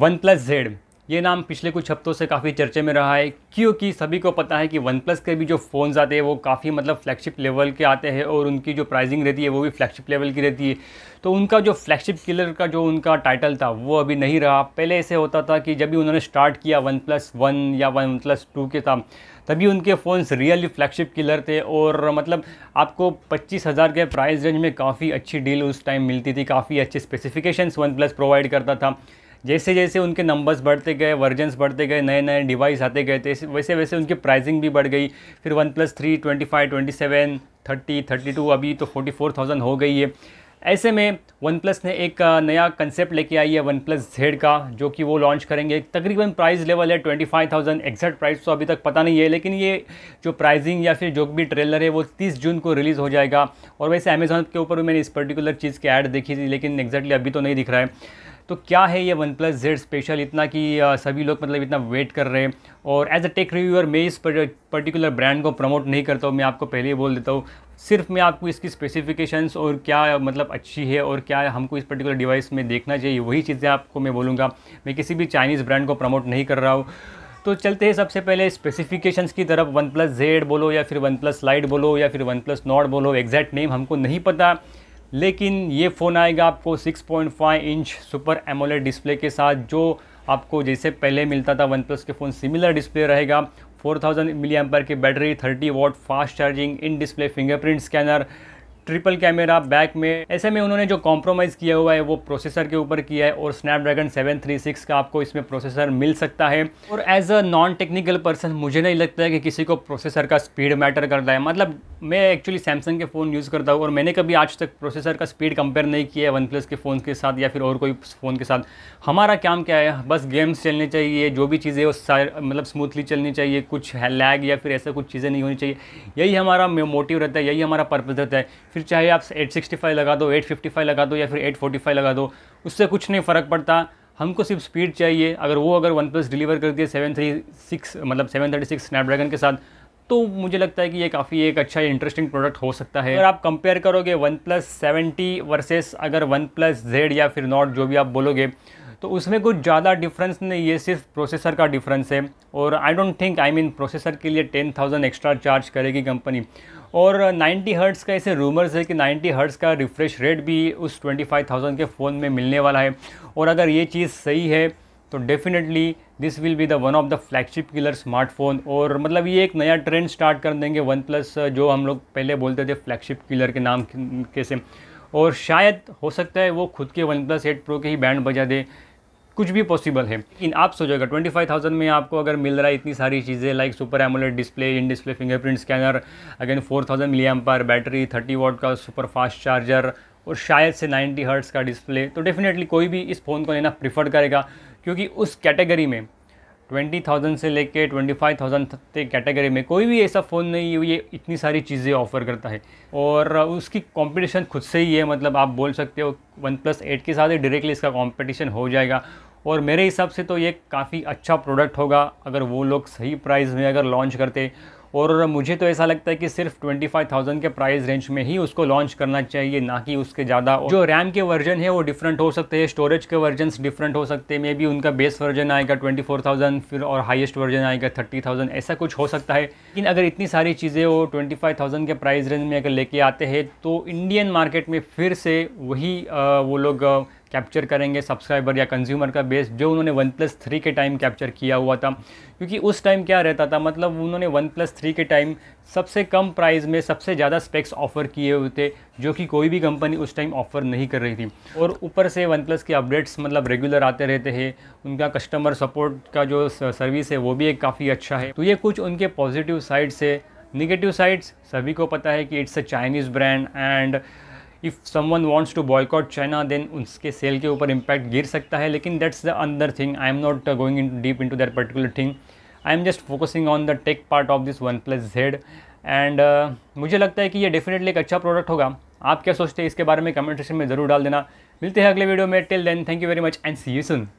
one plus Z ये नाम पिछले कुछ हफ्तों से काफ़ी चर्चे में रहा है क्योंकि सभी को पता है कि वन प्लस के भी जो फ़ोन्स आते हैं वो काफ़ी मतलब फ्लैगशिप लेवल के आते हैं और उनकी जो प्राइसिंग रहती है वो भी फ्लैगशिप लेवल की रहती है तो उनका जो फ्लैगशिप किलर का जो उनका टाइटल था वो अभी नहीं रहा पहले ऐसे होता था कि जब भी उन्होंने स्टार्ट किया वन प्लस वन या वन प्लस टू के था तभी उनके फ़ोन्स रियली फ्लैगशिप किलर थे और मतलब आपको पच्चीस हज़ार के प्राइस रेंज में काफ़ी अच्छी डील उस टाइम मिलती थी काफ़ी अच्छे स्पेसिफिकेशंस वन प्लस प्रोवाइड करता था जैसे जैसे उनके नंबर्स बढ़ते गए वर्जन्स बढ़ते गए नए नए डिवाइस आते गए थे तो वैसे वैसे उनकी प्राइसिंग भी बढ़ गई फिर one plus three twenty five twenty seven thirty thirty two अभी तो फोर्टी फोर थाउजेंड हो गई है ऐसे में वन प्लस ने एक नया कंसेप्ट लेके आई है वन प्लस जेड का जो कि वो लॉन्च करेंगे तकरीबन प्राइस लेवल है twenty five thousand exact price तो अभी तक पता नहीं है लेकिन ये जो प्राइसिंग या फिर जो भी ट्रेलर है वो तीस जून को रिलीज़ हो जाएगा और वैसे अमेज़ॉन के ऊपर भी मैंने इस पर्टिकुलर चीज़ की ऐड देखी थी लेकिन एक्जैक्टली अभी तो नहीं दिख रहा है तो क्या है ये वन प्लस जेड स्पेशल इतना कि सभी लोग मतलब इतना वेट कर रहे हैं और एज अ टेक रिव्यूअर मैं इस पर्टिकुलर ब्रांड को प्रमोट नहीं करता हूँ मैं आपको पहले ही बोल देता हूँ सिर्फ मैं आपको इसकी स्पेसिफिकेशंस और क्या मतलब अच्छी है और क्या हमको इस पर्टिकुलर डिवाइस में देखना चाहिए वही चीज़ें आपको मैं बोलूँगा मैं किसी भी चाइनीज़ ब्रांड को प्रमोट नहीं कर रहा हूँ तो चलते हैं सबसे पहले स्पेसिफिकेशंस की तरफ वन प्लस जेड बोलो या फिर वन प्लस लाइट बोलो या फिर वन प्लस नॉट बोलो एग्जैक्ट नेम हमको नहीं पता लेकिन ये फ़ोन आएगा आपको 6.5 इंच सुपर एमोलेड डिस्प्ले के साथ जो आपको जैसे पहले मिलता था वन प्लस के फ़ोन सिमिलर डिस्प्ले रहेगा 4000 थाउजेंड की battery 30 watt fast charging in display fingerprint scanner triple camera back में ऐसे में उन्होंने जो कॉम्प्रोमाइज़ किया हुआ है वो प्रोसेसर के ऊपर किया है और स्नैपड्रैगन 736 का आपको इसमें प्रोसेसर मिल सकता है और as a non technical person मुझे नहीं लगता है कि किसी को प्रोसेसर का स्पीड मैटर करता है मतलब मैं एक्चुअली सैमसंग के फ़ोन यूज़ करता हूँ और मैंने कभी आज तक प्रोसेसर का स्पीड कंपेयर नहीं किया है वन प्लस के फ़ोन के साथ या फिर और कोई फ़ोन के साथ हमारा काम क्या है बस गेम्स चलने चाहिए जो भी चीज़ें वो मतलब स्मूथली चलनी चाहिए कुछ लैग या फिर ऐसा कुछ चीज़ें नहीं होनी चाहिए यही हमारा मोटिव रहता है यही हमारा पर्पज़ रहता है फिर चाहे आप 865 लगा दो 855 लगा दो या फिर 845 लगा दो उससे कुछ नहीं फ़र्क पड़ता हमको सिर्फ स्पीड चाहिए अगर वो अगर वन प्लस डिलीवर कर दिए सेवन थ्री सिक्स मतलब सेवन थर्टी सिक्स स्नैपड्रैगन के साथ तो मुझे लगता है कि ये काफ़ी एक अच्छा इंटरेस्टिंग प्रोडक्ट हो सकता है अगर आप कंपेयर करोगे वन प्लस सेवेंटी वर्सेस अगर वन प्लस जेड या फिर नॉट जो भी आप बोलोगे तो उसमें कुछ ज़्यादा डिफरेंस नहीं ये सिर्फ प्रोसेसर का डिफरेंस है और I don't think I mean processor के लिए टेन थाउजेंड एक्स्ट्रा चार्ज करेगी कंपनी और 90 हर्ट्स का ऐसे रूमर्स है कि 90 हर्ट्स का रिफ्रेश रेट भी उस 25,000 के फ़ोन में मिलने वाला है और अगर ये चीज़ सही है तो definitely this will be the one of the flagship killer smartphone और मतलब ये एक नया ट्रेंड स्टार्ट कर देंगे वन प्लस जो हम लोग पहले बोलते थे फ्लैगशिप किलर के नाम के से और शायद हो सकता है वो खुद के वन प्लस एट प्रो के ही बैंड बजा दे कुछ भी पॉसिबल है इन आप सोचेगा ट्वेंटी फाइव थाउजेंड में आपको अगर मिल रहा है इतनी सारी चीज़ें like super AMOLED display in display fingerprint scanner again four thousand milliampere battery thirty watt का सुपर फास्ट चार्जर और शायद से 90 हर्ट्स का डिस्प्ले तो डेफिनेटली कोई भी इस फ़ोन को लेना प्रीफर करेगा क्योंकि उस कैटेगरी में 20,000 से लेके 25,000 तक कैटेगरी में कोई भी ऐसा फ़ोन नहीं है ये इतनी सारी चीज़ें ऑफ़र करता है और उसकी कंपटीशन खुद से ही है मतलब आप बोल सकते हो वन प्लस एट के साथ ही डायरेक्टली इसका कंपटीशन हो जाएगा और मेरे हिसाब से तो ये काफ़ी अच्छा प्रोडक्ट होगा अगर वो लोग सही प्राइस में अगर लॉन्च करते और मुझे तो ऐसा लगता है कि सिर्फ 25,000 के प्राइस रेंज में ही उसको लॉन्च करना चाहिए ना कि उसके ज़्यादा जो रैम के वर्जन है वो डिफरेंट हो सकते हैं स्टोरेज के वर्जन डिफरेंट हो सकते हैं मे बी उनका बेस वर्जन आएगा 24,000 फिर और हाईएस्ट वर्जन आएगा 30,000 ऐसा कुछ हो सकता है लेकिन अगर इतनी सारी चीज़ें वो ट्वेंटी के प्राइस रेंज में अगर लेके आते हैं तो इंडियन मार्केट में फिर से वही वो लोग कैप्चर करेंगे सब्सक्राइबर या कंज्यूमर का बेस जो उन्होंने वन प्लस थ्री के टाइम कैप्चर किया हुआ था क्योंकि उस टाइम क्या रहता था मतलब उन्होंने वन प्लस थ्री के टाइम सबसे कम प्राइस में सबसे ज़्यादा स्पेक्स ऑफ़र किए हुए थे जो कि कोई भी कंपनी उस टाइम ऑफ़र नहीं कर रही थी और ऊपर से वन प्लस के अपडेट्स मतलब रेगुलर आते रहते हैं उनका कस्टमर सपोर्ट का जो सर्विस है वो भी एक काफ़ी अच्छा है तो ये कुछ उनके पॉजिटिव साइड्स है निगेटिव साइड्स सभी को पता है कि it's a Chinese brand and if someone wants to boycott China then उसके सेल के ऊपर इम्पैक्ट गिर सकता है लेकिन that's the other thing I am not going in deep into that particular thing I am just focusing on the tech part of this one plus Z and मुझे लगता है कि ये डेफिनेटली एक अच्छा प्रोडक्ट होगा आप क्या सोचते हैं इसके बारे में कमेंट सेक्शन में ज़रूर डाल देना मिलते हैं अगले वीडियो में till then thank you very much and see you soon